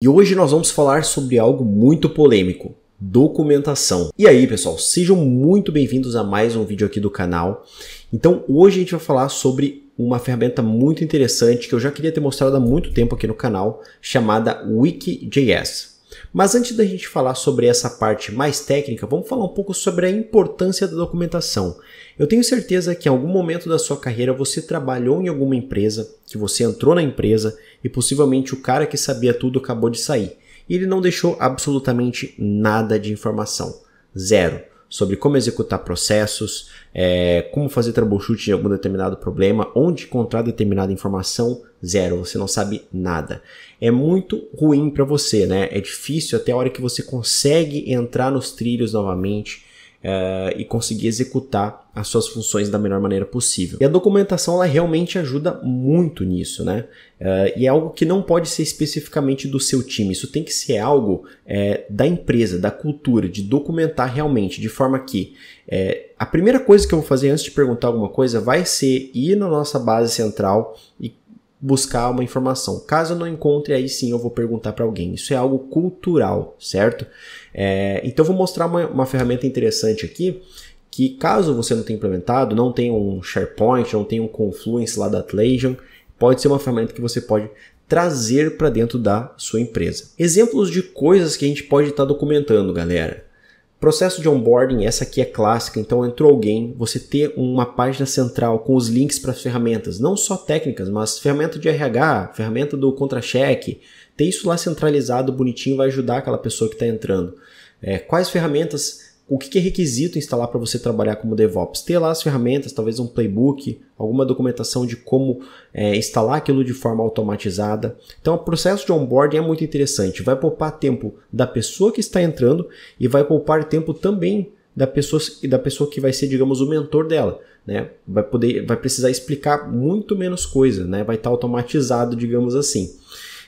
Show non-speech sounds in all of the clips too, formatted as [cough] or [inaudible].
E hoje nós vamos falar sobre algo muito polêmico, documentação. E aí, pessoal, sejam muito bem-vindos a mais um vídeo aqui do canal. Então, hoje a gente vai falar sobre uma ferramenta muito interessante que eu já queria ter mostrado há muito tempo aqui no canal, chamada Wiki.js. Mas antes da gente falar sobre essa parte mais técnica, vamos falar um pouco sobre a importância da documentação. Eu tenho certeza que em algum momento da sua carreira você trabalhou em alguma empresa, que você entrou na empresa e possivelmente o cara que sabia tudo acabou de sair. E ele não deixou absolutamente nada de informação. Zero sobre como executar processos, é, como fazer troubleshooting de algum determinado problema, onde encontrar determinada informação, zero, você não sabe nada. É muito ruim para você, né? É difícil até a hora que você consegue entrar nos trilhos novamente, uh, e conseguir executar as suas funções da melhor maneira possível. E a documentação ela realmente ajuda muito nisso, né? Uh, e é algo que não pode ser especificamente do seu time, isso tem que ser algo é, da empresa, da cultura, de documentar realmente, de forma que é, a primeira coisa que eu vou fazer antes de perguntar alguma coisa vai ser ir na nossa base central e buscar uma informação. Caso eu não encontre, aí sim eu vou perguntar para alguém. Isso é algo cultural, certo? É, então vou mostrar uma, uma ferramenta interessante aqui que caso você não tenha implementado, não tenha um SharePoint, não tenha um Confluence lá da Atlassian, pode ser uma ferramenta que você pode trazer para dentro da sua empresa. Exemplos de coisas que a gente pode estar tá documentando, galera. Processo de onboarding, essa aqui é clássica, então entrou alguém, você ter uma página central com os links para as ferramentas, não só técnicas, mas ferramenta de RH, ferramenta do contra-cheque, ter isso lá centralizado, bonitinho, vai ajudar aquela pessoa que está entrando. É, quais ferramentas o que é requisito instalar para você trabalhar como DevOps? Ter lá as ferramentas, talvez um playbook, alguma documentação de como é, instalar aquilo de forma automatizada. Então, o processo de onboarding é muito interessante. Vai poupar tempo da pessoa que está entrando e vai poupar tempo também da pessoa, da pessoa que vai ser, digamos, o mentor dela. Né? Vai, poder, vai precisar explicar muito menos coisa, né? vai estar tá automatizado, digamos assim.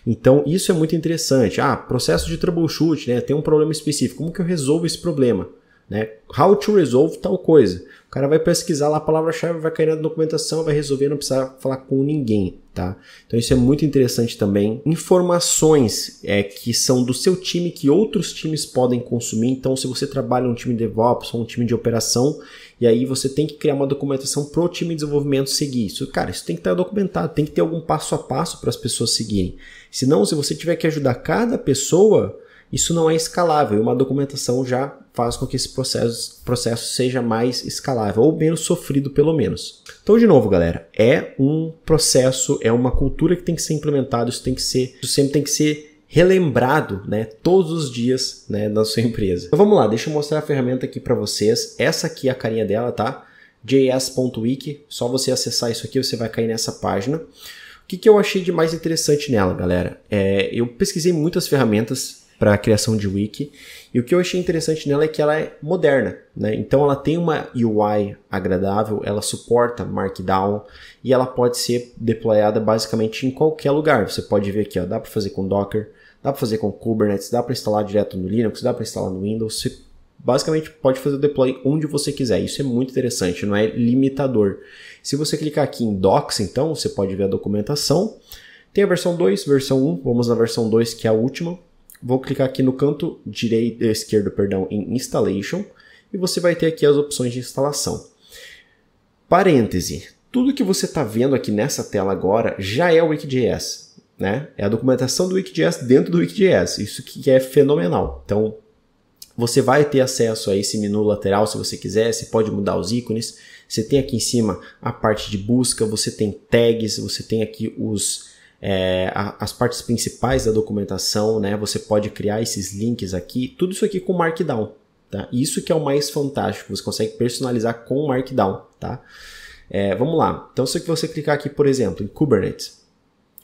Então, isso é muito interessante. Ah, processo de troubleshoot, né? Tem um problema específico. Como que eu resolvo esse problema? né? How to resolve tal coisa. O cara vai pesquisar lá a palavra-chave, vai cair na documentação, vai resolver, não precisa falar com ninguém, tá? Então isso é muito interessante também. Informações é que são do seu time que outros times podem consumir. Então se você trabalha um time de DevOps ou um time de operação, e aí você tem que criar uma documentação pro time de desenvolvimento seguir. Isso, cara, isso tem que estar documentado, tem que ter algum passo a passo para as pessoas seguirem. Senão, se você tiver que ajudar cada pessoa, isso não é escalável, e uma documentação já faz com que esse processo, processo seja mais escalável, ou menos sofrido, pelo menos. Então, de novo, galera, é um processo, é uma cultura que tem que ser implementada, isso tem que ser, isso sempre tem que ser relembrado, né, todos os dias, né, na sua empresa. Então vamos lá, deixa eu mostrar a ferramenta aqui para vocês. Essa aqui é a carinha dela, tá? js.wiki, só você acessar isso aqui, você vai cair nessa página. O que, que eu achei de mais interessante nela, galera? É, eu pesquisei muitas ferramentas para a criação de wiki. E o que eu achei interessante nela é que ela é moderna, né? Então ela tem uma UI agradável, ela suporta Markdown e ela pode ser deployada basicamente em qualquer lugar. Você pode ver aqui, ó, dá para fazer com Docker, dá para fazer com Kubernetes, dá para instalar direto no Linux, dá para instalar no Windows. Você basicamente pode fazer o deploy onde você quiser. Isso é muito interessante, não é limitador. Se você clicar aqui em docs, então, você pode ver a documentação. Tem a versão 2, versão 1, vamos na versão 2, que é a última. Vou clicar aqui no canto direito, eh, esquerdo perdão, em Installation e você vai ter aqui as opções de instalação. Parêntese, tudo que você está vendo aqui nessa tela agora já é o Wiki.js. Né? É a documentação do Wiki.js dentro do Wiki.js, isso que é fenomenal. Então, você vai ter acesso a esse menu lateral se você quiser, você pode mudar os ícones. Você tem aqui em cima a parte de busca, você tem tags, você tem aqui os é, a, as partes principais da documentação, né? Você pode criar esses links aqui, tudo isso aqui com Markdown, tá? Isso que é o mais fantástico, você consegue personalizar com Markdown, tá? É, vamos lá. Então, se você clicar aqui, por exemplo, em Kubernetes,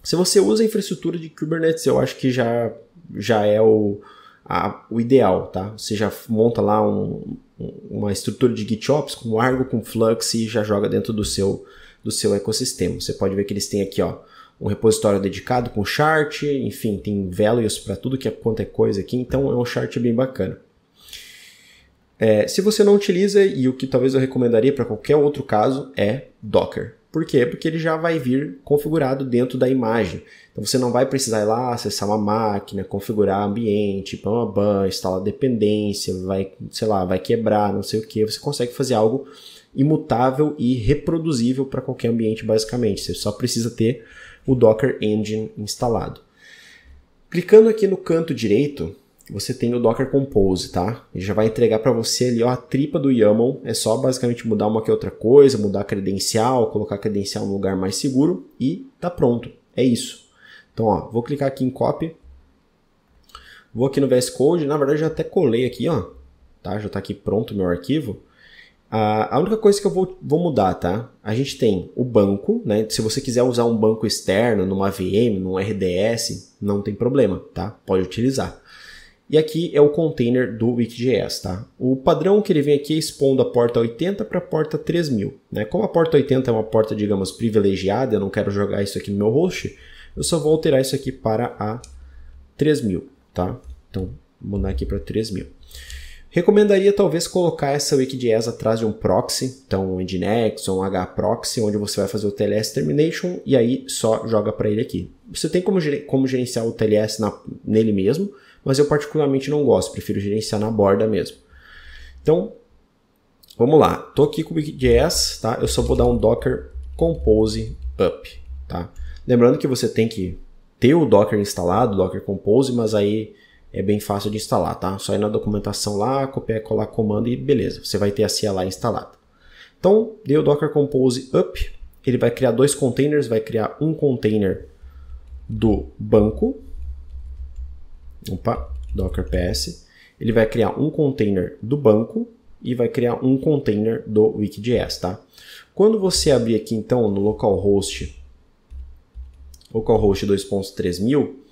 se você usa a infraestrutura de Kubernetes, eu acho que já já é o a, o ideal, tá? Você já monta lá um, uma estrutura de GitOps com Argo, com Flux e já joga dentro do seu do seu ecossistema. Você pode ver que eles têm aqui, ó um repositório dedicado com chart, enfim, tem values para tudo que é quanto é coisa aqui, então é um chart bem bacana. É, se você não utiliza, e o que talvez eu recomendaria para qualquer outro caso, é Docker. Por quê? Porque ele já vai vir configurado dentro da imagem. Então você não vai precisar ir lá acessar uma máquina, configurar ambiente, bam, bam, instalar dependência, vai, sei lá, vai quebrar, não sei o que. Você consegue fazer algo imutável e reproduzível para qualquer ambiente, basicamente. Você só precisa ter o Docker Engine instalado. Clicando aqui no canto direito, você tem o Docker Compose, tá? Ele já vai entregar para você ali ó, a tripa do YAML. É só basicamente mudar uma que outra coisa, mudar a credencial, colocar a credencial no lugar mais seguro e tá pronto. É isso. Então, ó, vou clicar aqui em Copy. Vou aqui no VS Code. Na verdade, já até colei aqui, ó. Tá? Já está aqui pronto o meu arquivo. A, única coisa que eu vou, vou, mudar, tá? A gente tem o banco, né? Se você quiser usar um banco externo, numa VM, num RDS, não tem problema, tá? Pode utilizar. E aqui é o container do Wiki.js, tá? O padrão que ele vem aqui é expondo a porta 80 para a porta 3000, né? Como a porta 80 é uma porta, digamos, privilegiada, eu não quero jogar isso aqui no meu host, eu só vou alterar isso aqui para a 3000, tá? Então, vou mudar aqui para 3000. Recomendaria talvez colocar essa Wikidies atrás de um proxy, então um Nginx ou um hproxy, onde você vai fazer o TLS termination e aí só joga para ele aqui. Você tem como, como gerenciar o TLS na, nele mesmo, mas eu particularmente não gosto, prefiro gerenciar na borda mesmo. Então, vamos lá. Tô aqui com o Wikidies, tá? Eu só vou dar um docker compose up, tá? Lembrando que você tem que ter o docker instalado, o docker compose, mas aí é bem fácil de instalar, tá? Só ir na documentação lá, copiar e colar comando e beleza, você vai ter a CLI lá instalada. Então, dei o Docker Compose up, ele vai criar dois containers, vai criar um container do banco, opa, docker ps, ele vai criar um container do banco e vai criar um container do wiki.js, tá? Quando você abrir aqui então no localhost localhost 2.3000,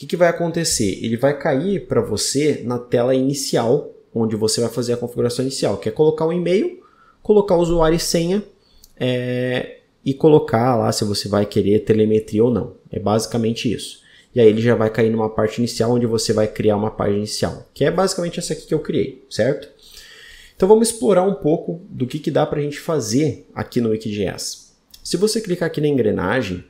que, que vai acontecer? Ele vai cair para você na tela inicial, onde você vai fazer a configuração inicial, que é colocar o e-mail, colocar o usuário e senha é, e colocar lá se você vai querer telemetria ou não. É basicamente isso. E aí ele já vai cair numa parte inicial onde você vai criar uma página inicial, que é basicamente essa aqui que eu criei, certo? Então vamos explorar um pouco do que, que dá para a gente fazer aqui no Wikijs. Se você clicar aqui na engrenagem,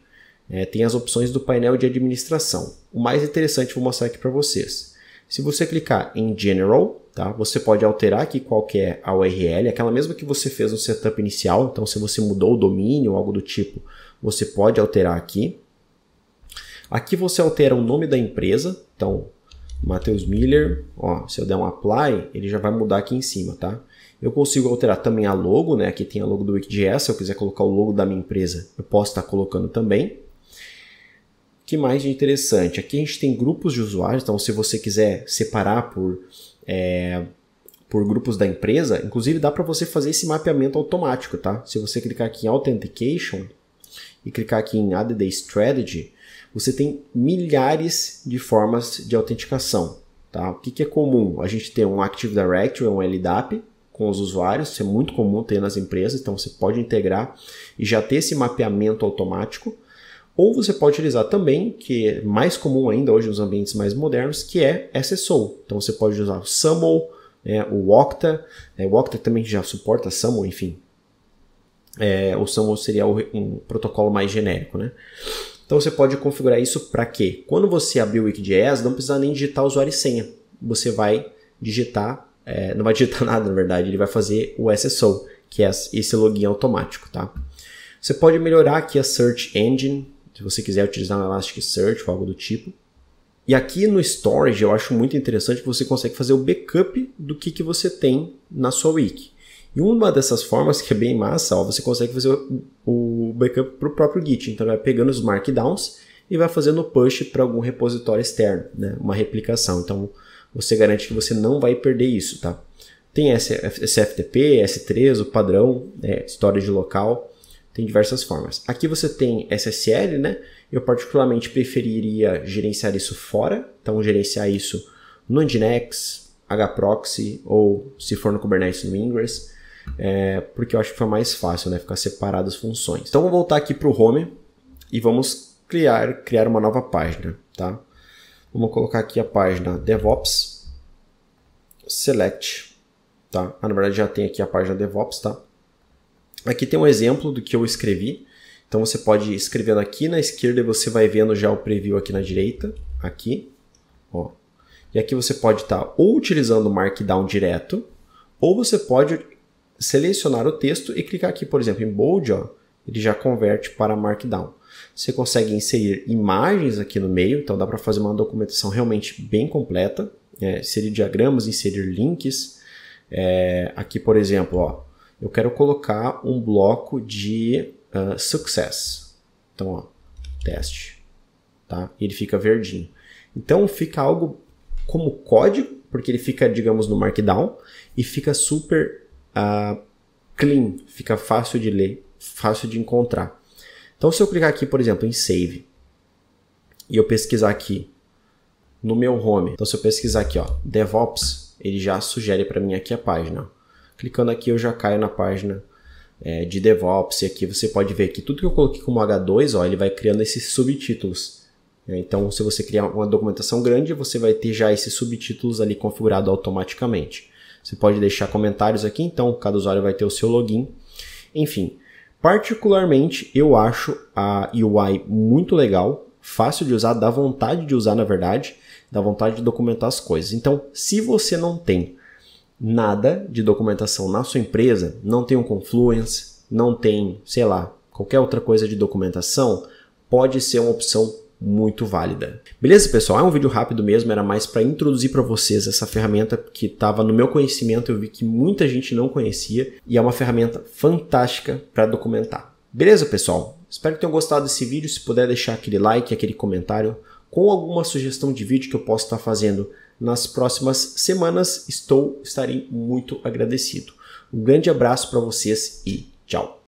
é, tem as opções do painel de administração. O mais interessante vou mostrar aqui para vocês. Se você clicar em General, tá, você pode alterar aqui qual que é a URL, aquela mesma que você fez no setup inicial. Então, se você mudou o domínio ou algo do tipo, você pode alterar aqui. Aqui você altera o nome da empresa. Então, Matheus Miller, ó, se eu der um apply, ele já vai mudar aqui em cima, tá? Eu consigo alterar também a logo, né? Aqui tem a logo do Wikidata. Se eu quiser colocar o logo da minha empresa, eu posso estar colocando também que mais de interessante? Aqui a gente tem grupos de usuários, então se você quiser separar por, é, por grupos da empresa, inclusive dá para você fazer esse mapeamento automático, tá? Se você clicar aqui em Authentication e clicar aqui em ADD Strategy, você tem milhares de formas de autenticação. Tá? O que, que é comum? A gente tem um Active Directory, um LDAP, com os usuários, isso é muito comum ter nas empresas, então você pode integrar e já ter esse mapeamento automático. Ou você pode utilizar também, que é mais comum ainda hoje nos ambientes mais modernos, que é SSO. Então você pode usar o SAML, né, o Octa, né, o Octa também já suporta SAML, enfim. É, o SAML seria um protocolo mais genérico, né? Então você pode configurar isso para que, quando você abrir o Wikidjs, não precisa nem digitar usuário e senha. Você vai digitar, é, não vai digitar [laughs] nada na verdade, ele vai fazer o SSO, que é esse login automático, tá? Você pode melhorar aqui a Search Engine, se você quiser utilizar um Elasticsearch ou algo do tipo. E aqui no storage eu acho muito interessante que você consegue fazer o backup do que, que você tem na sua wiki. E uma dessas formas que é bem massa, ó, você consegue fazer o backup para o próprio Git. Então, vai pegando os markdowns e vai fazendo push para algum repositório externo, né? uma replicação. Então, você garante que você não vai perder isso. Tá? Tem SFTP, S3, o padrão, é, storage local tem diversas formas. Aqui você tem SSL, né? Eu particularmente preferiria gerenciar isso fora, então gerenciar isso no Nginx, Hproxy ou se for no Kubernetes no Ingress, é, porque eu acho que foi mais fácil, né? Ficar separado as funções. Então vou voltar aqui para o home e vamos criar, criar uma nova página, tá? Vamos colocar aqui a página DevOps Select, tá? Ah, na verdade já tem aqui a página DevOps, tá? Aqui tem um exemplo do que eu escrevi. Então você pode ir escrevendo aqui na esquerda e você vai vendo já o preview aqui na direita, aqui, ó. E aqui você pode estar tá ou utilizando o Markdown direto, ou você pode selecionar o texto e clicar aqui, por exemplo, em bold, ó, ele já converte para Markdown. Você consegue inserir imagens aqui no meio, então dá para fazer uma documentação realmente bem completa, é, inserir diagramas, inserir links. É, aqui, por exemplo, ó, eu quero colocar um bloco de uh, success. Então, ó, teste. Tá? ele fica verdinho. Então fica algo como código, porque ele fica, digamos, no Markdown e fica super uh, clean, fica fácil de ler, fácil de encontrar. Então, se eu clicar aqui, por exemplo, em Save e eu pesquisar aqui no meu home, então se eu pesquisar aqui, ó, DevOps, ele já sugere para mim aqui a página. Clicando aqui eu já caio na página é, de DevOps e aqui você pode ver que tudo que eu coloquei como H2, ó, ele vai criando esses subtítulos. É, então, se você criar uma documentação grande, você vai ter já esses subtítulos ali configurado automaticamente. Você pode deixar comentários aqui, então cada usuário vai ter o seu login. Enfim, particularmente eu acho a UI muito legal, fácil de usar, dá vontade de usar na verdade, dá vontade de documentar as coisas. Então, se você não tem nada de documentação na sua empresa, não tem um Confluence, não tem, sei lá, qualquer outra coisa de documentação, pode ser uma opção muito válida. Beleza, pessoal? É um vídeo rápido mesmo, era mais para introduzir para vocês essa ferramenta que estava no meu conhecimento, eu vi que muita gente não conhecia e é uma ferramenta fantástica para documentar. Beleza, pessoal? Espero que tenham gostado desse vídeo. Se puder deixar aquele like, aquele comentário com alguma sugestão de vídeo que eu possa estar fazendo nas próximas semanas. Estou, estarei muito agradecido. Um grande abraço para vocês e tchau.